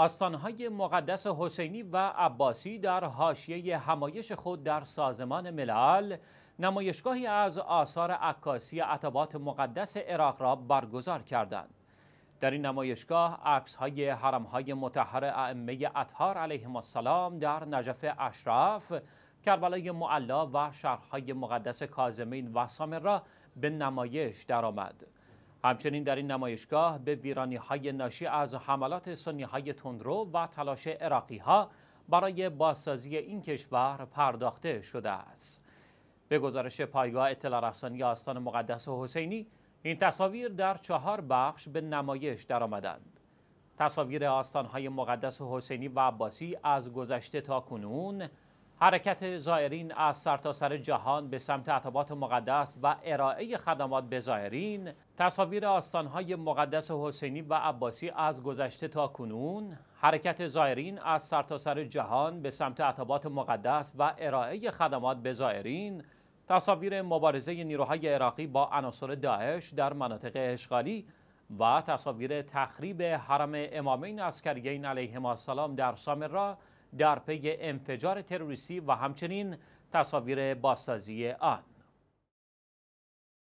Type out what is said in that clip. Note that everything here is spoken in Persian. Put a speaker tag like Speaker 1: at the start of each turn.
Speaker 1: آستانهای مقدس حسینی و عباسی در حاشیه همایش خود در سازمان ملل نمایشگاهی از آثار عکاسی عتبات مقدس عراق را برگزار کردند. در این نمایشگاه عکس‌های حرم‌های متحر ائمه اطهار علیهم السلام در نجف اشرف، کربلای معلا و شهرهای مقدس کازمین و سامر را به نمایش درآمد. همچنین در این نمایشگاه به ویرانی های ناشی از حملات سنی های تندرو و تلاش عراقی ها برای بازسازی این کشور پرداخته شده است. به گزارش پایگاه اطلاع رسانی آستان مقدس و حسینی این تصاویر در چهار بخش به نمایش درآمدند. تصاویر های مقدس و حسینی و عباسی از گذشته تا کنون حرکت زائرین از سرتاسر سر جهان به سمت عتبات مقدس و ارائه خدمات به زائرین تصاویر آستانهای مقدس حسینی و عباسی از گذشته تا کنون حرکت زائرین از سرتاسر سر جهان به سمت عتبات مقدس و ارائه خدمات به زائرین تصاویر مبارزه نیروهای عراقی با عناصر داعش در مناطق اشغالی و تصاویر تخریب حرم امامین عسکریین علیهما السلام در سامرا در پی انفجار تروریستی و همچنین تصاویر بازسازی آن